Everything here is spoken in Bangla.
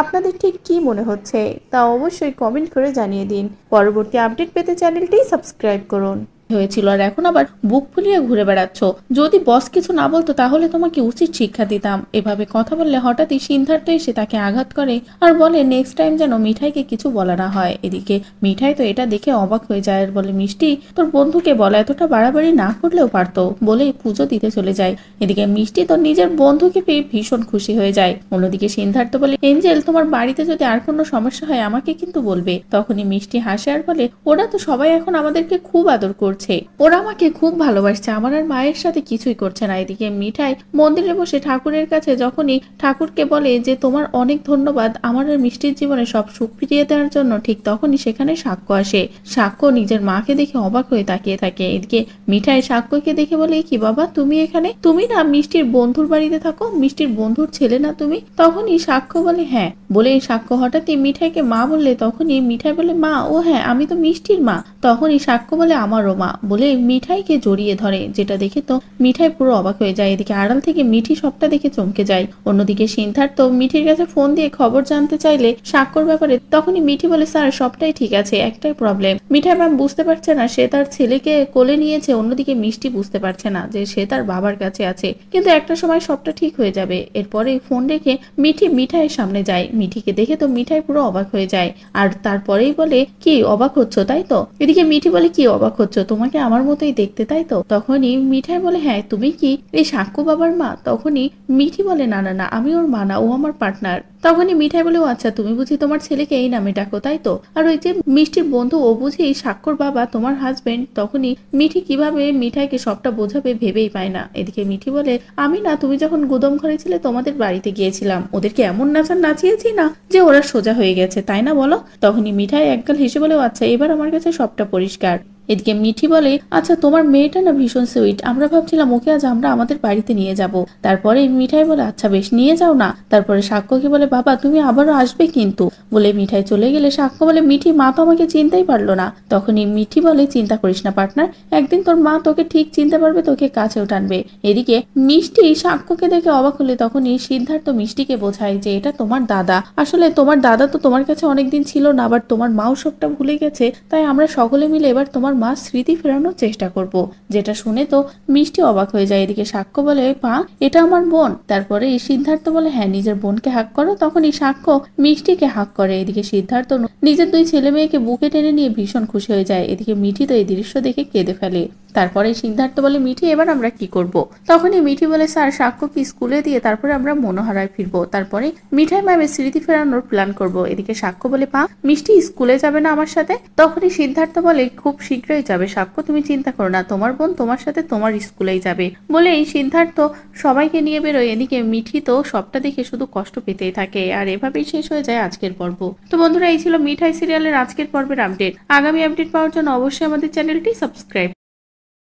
আপনাদের ঠিক কি মনে হচ্ছে তা অবশ্যই কমেন্ট করে জানিয়ে দিন পরবর্তী আপডেট পেতে চ্যানেলটি সাবস্ক্রাইব করুন হয়েছিল আর এখন আবার বুক ফুলিয়ে ঘুরে বেড়াচ্ছ যদি বস কিছু না বলতো তাহলে তোমাকে উচিত শিক্ষা দিতাম এভাবে কথা বললে হঠাৎই সিদ্ধার্থ এসে তাকে আঘাত করে আর বলে নেক্সট টাইম যেন মিঠাইকে কিছু বলা না হয় এদিকে মিঠাই তো এটা দেখে অবাক হয়ে যায় আর বলে মিষ্টি তোর বন্ধুকে বলা এতটা বাড়াবাড়ি না করলেও পারতো বলে পুজো দিতে চলে যায় এদিকে মিষ্টি তো নিজের বন্ধুকে পেয়ে ভীষণ খুশি হয়ে যায় অন্যদিকে সিদ্ধার্থ বলে এঞ্জেল তোমার বাড়িতে যদি আর কোনো সমস্যা হয় আমাকে কিন্তু বলবে তখনই মিষ্টি হাসে আর বলে ওরা তো সবাই এখন আমাদেরকে খুব আদর করছে করছে ওরা আমাকে খুব ভালোবাসছে আমার আর মায়ের সাথে কিছুই করছে না এদিকে মিঠাই মন্দিরে বসে ঠাকুরের কাছে যখনই ঠাকুরকে বলে যে তোমার অনেক ধন্যবাদ আমার আর মিষ্টির জীবনে সব সুখ ফিরিয়ে দেওয়ার জন্য ঠিক তখনই সেখানে সাক্ষ্য আসে সাক্ষ্য নিজের মাকে দেখে অবাক হয়ে তাকিয়ে থাকে এদিকে মিঠাই সাক্ষ্যকে দেখে বলে কি বাবা তুমি এখানে তুমি না মিষ্টির বন্ধুর বাড়িতে থাকো মিষ্টির বন্ধুর ছেলে না তুমি তখনই সাক্ষ্য বলে হ্যাঁ বলে সাক্ষ্য হঠাৎই মিঠাইকে মা বললে তখনই মিঠাই বলে মা ও হ্যাঁ আমি তো মিষ্টির মা তখনই সাক্ষ্য বলে আমারও মা বলে মিঠাইকে জড়িয়ে ধরে যেটা দেখে তো মিঠাই পুরো অবাক হয়ে যায় এদিকে আড়াল থেকে মিঠি সবটা দেখে চমকে যায় অন্যদিকে সিদ্ধার্থ মিঠির কাছে ফোন দিয়ে খবর জানতে চাইলে স্বাক্ষর ব্যাপারে তখনই মিঠি বলে স্যার সবটাই ঠিক আছে একটাই প্রবলেম মিঠাই ম্যাম বুঝতে পারছে না সে তার ছেলেকে কোলে নিয়েছে অন্যদিকে মিষ্টি বুঝতে পারছে না যে সে তার বাবার কাছে আছে কিন্তু একটা সময় সবটা ঠিক হয়ে যাবে এরপরে ফোন রেখে মিঠি মিঠাইয়ের সামনে যায় মিঠিকে দেখে তো মিঠাই পুরো অবাক হয়ে যায় আর তারপরেই বলে কি অবাক হচ্ছ তাই তো এদিকে মিঠি বলে কি অবাক হচ্ছ তো তোমাকে আমার মতোই দেখতে তাই তো তখনই মিঠাই বলে হ্যাঁ তুমি কি এই সাক্ষু বাবার মা তখনই মিঠি বলে না না না আমি ওর মা না ও আমার পার্টনার তখনই মিঠাই বলে আচ্ছা তুমি বুঝি তোমার ছেলেকে এই নামে ডাকো তাই তো আর ওই যে মিষ্টির বন্ধু ও বুঝি এই স্বাক্ষর বাবা তোমার হাজবেন্ড তখনই মিঠি কিভাবে মিঠাইকে সবটা বোঝাবে ভেবেই পায় না এদিকে মিঠি বলে আমি না তুমি যখন গুদম ঘরে ছিলে তোমাদের বাড়িতে গিয়েছিলাম ওদেরকে এমন নাচার নাচিয়েছি না যে ওরা সোজা হয়ে গেছে তাই না বলো তখনই মিঠাই একগাল হেসে বলে আচ্ছা এবার আমার কাছে সবটা পরিষ্কার এদিকে মিঠি বলে আচ্ছা তোমার মেয়েটা না ভীষণ সুইট আমরা ভাবছিলাম ওকে আজ আমরা আমাদের বাড়িতে নিয়ে যাব তারপরে মিঠাই বলে আচ্ছা বেশ নিয়ে যাও না তারপরে সাক্ষ্যকে বলে বাবা তুমি আবারও আসবে কিন্তু বলে মিঠাই চলে গেলে সাক্ষ্য বলে মিঠি মা তো আমাকে চিনতেই পারলো না তখনই মিঠি বলে চিন্তা করিস না পার্টনার একদিন তোর মা তোকে ঠিক চিনতে পারবে তোকে কাছেও টানবে এদিকে মিষ্টি সাক্ষ্যকে দেখে অবাক হলে তখনই সিদ্ধার্থ মিষ্টিকে বোঝায় যে এটা তোমার দাদা আসলে তোমার দাদা তো তোমার কাছে অনেকদিন ছিল না আবার তোমার মাও সবটা ভুলে গেছে তাই আমরা সকলে মিলে এবার তোমার মা স্মৃতি ফেরানোর চেষ্টা করব। যেটা শুনে তো মিষ্টি অবাক হয়ে যায় এদিকে সাক্ষ্য বলে পা এটা আমার বোন তারপরে এই সিদ্ধার্থ বলে হ্যাঁ নিজের বোনকে হাক করো তখন এই সাক্ষ্য মিষ্টিকে হাক করে এদিকে সিদ্ধার্থ নিজের দুই ছেলে মেয়েকে বুকে টেনে নিয়ে ভীষণ খুশি হয়ে যায় এদিকে মিঠি তো এই দৃশ্য দেখে কেঁদে ফেলে তারপরে সিদ্ধার্থ বলে মিঠি এবার আমরা কি করব। তখনই মিঠি বলে স্যার সাক্ষ্যকে স্কুলে দিয়ে তারপরে আমরা মনোহারায় ফিরব তারপরে মিঠাই ম্যামের স্মৃতি ফেরানোর প্ল্যান করব। এদিকে সাক্ষ্য বলে পা মিষ্টি স্কুলে যাবে না আমার সাথে তখনই সিদ্ধার্থ বলে খুব শীঘ্রই যাবে সাক্ষ্য তুমি চিন্তা করো না তোমার বোন তোমার সাথে তোমার স্কুলেই যাবে বলে এই সিদ্ধার্থ সবাইকে নিয়ে বেরোয় এদিকে মিঠি তো সবটা দেখে শুধু কষ্ট পেতেই থাকে আর এভাবেই শেষ হয়ে যায় আজকের পর্ব তো বন্ধুরা এই ছিল মিঠাই সিরিয়ালের আজকের পর্বের আপডেট আগামী আপডেট পাওয়ার জন্য অবশ্যই আমাদের চ্যানেলটি সাবস্ক্রাইব